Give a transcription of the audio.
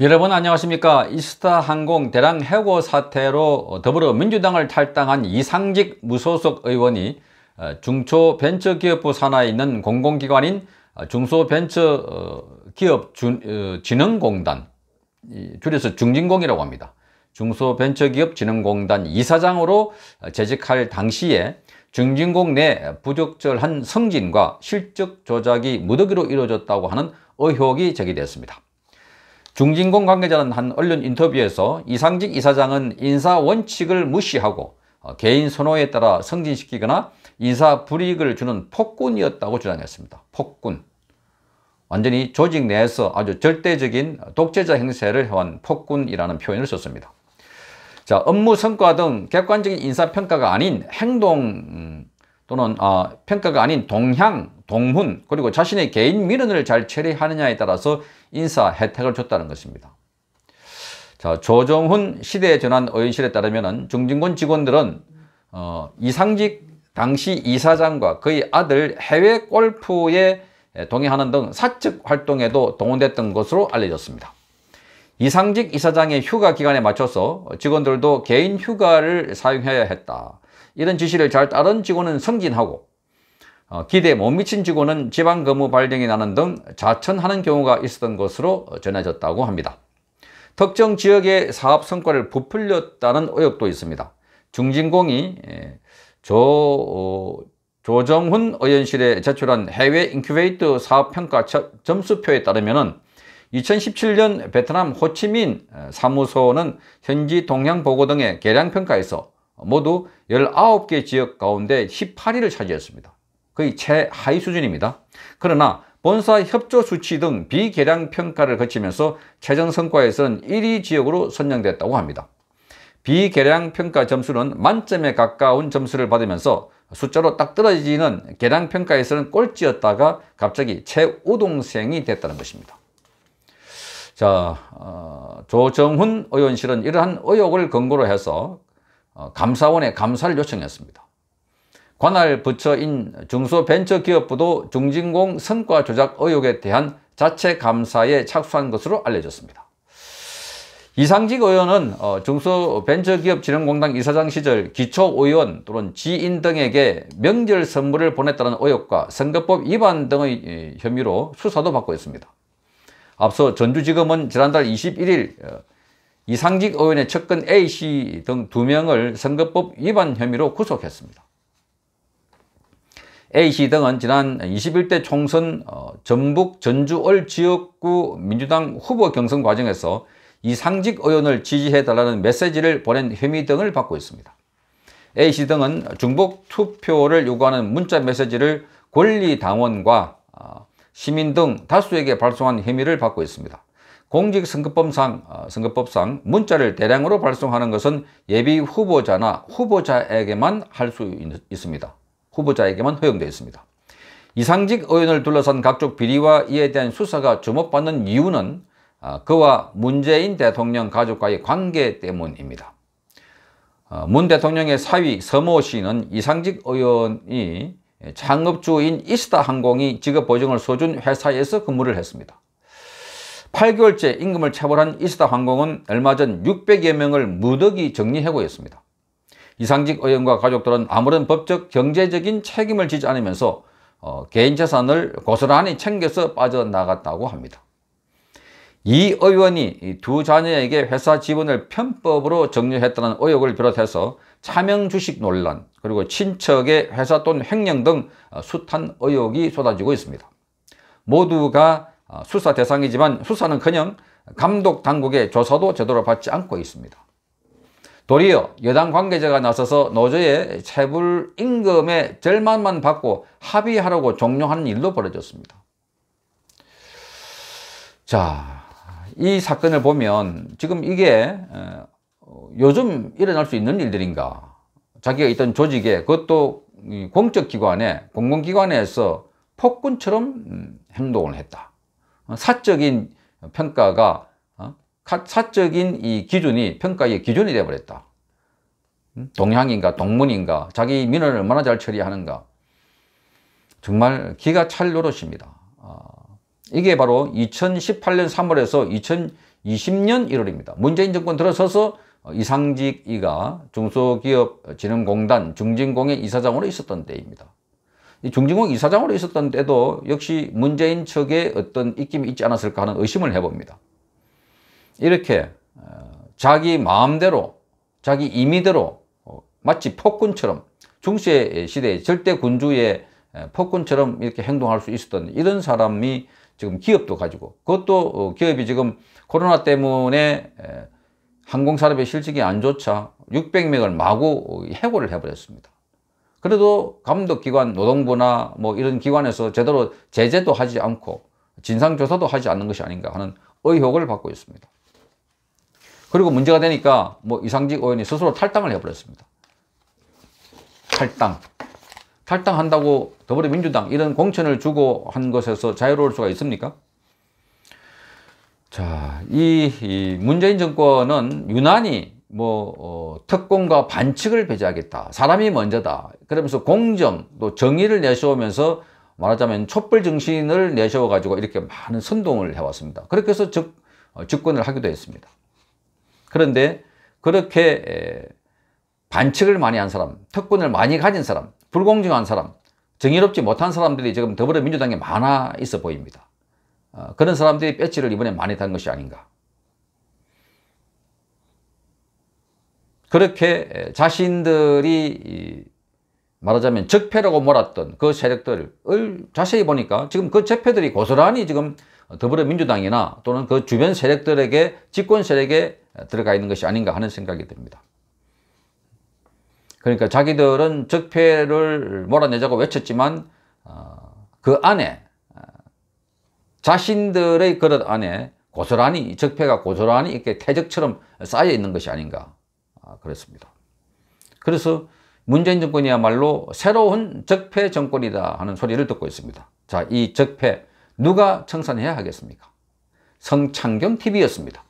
여러분 안녕하십니까 이스타 항공 대량 해고 사태로 더불어민주당을 탈당한 이상직 무소속 의원이 어, 중소벤처기업부 산하에 있는 공공기관인 어, 중소벤처기업진흥공단 어, 줄여서 중진공이라고 합니다 중소벤처기업진흥공단 이사장으로 재직할 당시에 중진공 내 부적절한 성진과 실적 조작이 무더기로 이루어졌다고 하는 의혹이 제기됐습니다 중진공 관계자는 한 언론 인터뷰에서 이상직 이사장은 인사 원칙을 무시하고 어, 개인 선호에 따라 승진시키거나 인사 불이익을 주는 폭군이었다고 주장했습니다. 폭군. 완전히 조직 내에서 아주 절대적인 독재자 행세를 해온 폭군이라는 표현을 썼습니다. 자, 업무 성과 등 객관적인 인사평가가 아닌 행동 음, 또는 어, 평가가 아닌 동향 동훈 그리고 자신의 개인 민원을 잘 처리하느냐에 따라서 인사 혜택을 줬다는 것입니다. 자, 조정훈 시대 전환 의원실에 따르면 중진군 직원들은 어, 이상직 당시 이사장과 그의 아들 해외 골프에 동의하는 등 사측 활동에도 동원됐던 것으로 알려졌습니다. 이상직 이사장의 휴가 기간에 맞춰서 직원들도 개인 휴가를 사용해야 했다. 이런 지시를 잘 따른 직원은 승진하고 어, 기대에 못 미친 직원은 지방근무 발령이 나는 등 자천하는 경우가 있었던 것으로 전해졌다고 합니다. 특정 지역의 사업 성과를 부풀렸다는 의혹도 있습니다. 중진공이 예, 조, 어, 조정훈 의원실에 제출한 해외 인큐베이터 사업평가 점수표에 따르면 2017년 베트남 호치민 어, 사무소는 현지 동향보고 등의 계량평가에서 모두 19개 지역 가운데 18위를 차지했습니다. 거의 최하위 수준입니다. 그러나 본사 협조 수치 등 비계량 평가를 거치면서 최종 성과에서는 1위 지역으로 선정됐다고 합니다. 비계량 평가 점수는 만점에 가까운 점수를 받으면서 숫자로 딱 떨어지는 계량 평가에서는 꼴찌였다가 갑자기 최우동생이 됐다는 것입니다. 자, 어, 조정훈 의원실은 이러한 의혹을 근거로 해서 어, 감사원에 감사를 요청했습니다. 관할 부처인 중소벤처기업부도 중진공 성과 조작 의혹에 대한 자체 감사에 착수한 것으로 알려졌습니다. 이상직 의원은 어, 중소벤처기업진흥공단 이사장 시절 기초의원 또는 지인 등에게 명절 선물을 보냈다는 의혹과 선거법 위반 등의 혐의로 수사도 받고 있습니다. 앞서 전주지검은 지난달 21일 어, 이상직 의원의 측근 A씨 등 2명을 선거법 위반 혐의로 구속했습니다. A씨 등은 지난 21대 총선 어, 전북 전주월 지역구 민주당 후보 경선 과정에서 이상직 의원을 지지해달라는 메시지를 보낸 혐의 등을 받고 있습니다. A씨 등은 중복 투표를 요구하는 문자 메시지를 권리당원과 어, 시민 등 다수에게 발송한 혐의를 받고 있습니다. 공직선거법상 어, 선거법상 문자를 대량으로 발송하는 것은 예비 후보자나 후보자에게만 할 수 있습니다. 후보자에게만 허용되어 있습니다. 이상직 의원을 둘러싼 각종 비리와 이에 대한 수사가 주목받는 이유는 아, 그와 문재인 대통령 가족과의 관계 때문입니다. 어, 문 대통령의 사위 서모 씨는 이상직 의원이 창업주인 이스타항공이 직업보증을 써준 회사에서 근무를 했습니다. 8개월째 임금을 체불한 이스타항공은 얼마 전 600여 명을 무더기 정리해고했습니다. 이상직 의원과 가족들은 아무런 법적 경제적인 책임을 지지 않으면서 어, 개인 재산을 고스란히 챙겨서 빠져나갔다고 합니다. 이 의원이 두 자녀에게 회사 지분을 편법으로 정리했다는 의혹을 비롯해서 차명 주식 논란 그리고 친척의 회사 돈 횡령 등 어, 숱한 의혹이 쏟아지고 있습니다. 모두가 어, 수사 대상이지만 수사는커녕 감독 당국의 조사도 제대로 받지 않고 있습니다. 도리어 여당 관계자가 나서서 노조의 체불 임금의 절반만 받고 합의하라고 종료하는 일로 벌어졌습니다. 자, 이 사건을 보면 지금 이게 어, 요즘 일어날 수 있는 일들인가 자기가 있던 조직에 그것도 공적 기관에 공공기관에서 폭군처럼 음, 행동을 했다. 어, 사적인 평가가 사적인 이 기준이 평가의 기준이 되어버렸다. 동향인가 동문인가 자기 민원을 얼마나 잘 처리하는가 정말 기가 찰 노릇입니다. 아, 이게 바로 2018년 3월에서 2020년 1월입니다. 문재인 정권 들어서서 이상직 이가 중소기업진흥공단 중진공의 이사장으로 있었던 때입니다. 중진공 이사장으로 있었던 때도 역시 문재인 측의 어떤 입김이 있지 않았을까 하는 의심을 해봅니다. 이렇게 어, 자기 마음대로 자기 임의대로 어, 마치 폭군처럼 중세 시대의 절대 군주의 폭군처럼 이렇게 행동할 수 있었던 이런 사람이 지금 기업도 가지고 그것도 어, 기업이 지금 코로나 때문에 항공산업의 실적이 안 좋자 600명을 마구 해고를 해버렸습니다. 그래도 감독기관 노동부나 뭐 이런 기관에서 제대로 제재도 하지 않고 진상조사도 하지 않는 것이 아닌가 하는 의혹을 받고 있습니다. 그리고 문제가 되니까 뭐 이상직 의원이 스스로 탈당을 해버렸습니다. 탈당. 탈당한다고 더불어민주당 이런 공천을 주고 한 것에서 자유로울 수가 있습니까? 자, 이, 이 문재인 정권은 유난히 뭐 어, 특권과 반칙을 배제하겠다. 사람이 먼저다. 그러면서 공정 또 정의를 내세우면서 말하자면 촛불 정신을 내세워 가지고 이렇게 많은 선동을 해왔습니다. 그렇게 해서 즉, 어, 집권을 하기도 했습니다. 그런데 그렇게 반칙을 많이 한 사람, 특권을 많이 가진 사람, 불공정한 사람, 정의롭지 못한 사람들이 지금 더불어민주당에 많아 있어 보입니다. 어, 그런 사람들이 배치를 이번에 많이 탄 것이 아닌가. 그렇게 자신들이 말하자면 적폐라고 몰았던 그 세력들을 자세히 보니까 지금 그 적폐들이 고스란히 지금 더불어민주당이나 또는 그 주변 세력들에게 집권 세력에 들어가 있는 것이 아닌가 하는 생각이 듭니다. 그러니까 자기들은 적폐를 몰아내자고 외쳤지만 어, 그 안에 어, 자신들의 그릇 안에 고스란히 적폐가 고스란히 이렇게 태적처럼 쌓여 있는 것이 아닌가 어, 그렇습니다. 그래서 문재인 정권이야말로 새로운 적폐 정권이다 하는 소리를 듣고 있습니다. 자, 이 적폐 누가 청산해야 하겠습니까? 성창경TV였습니다.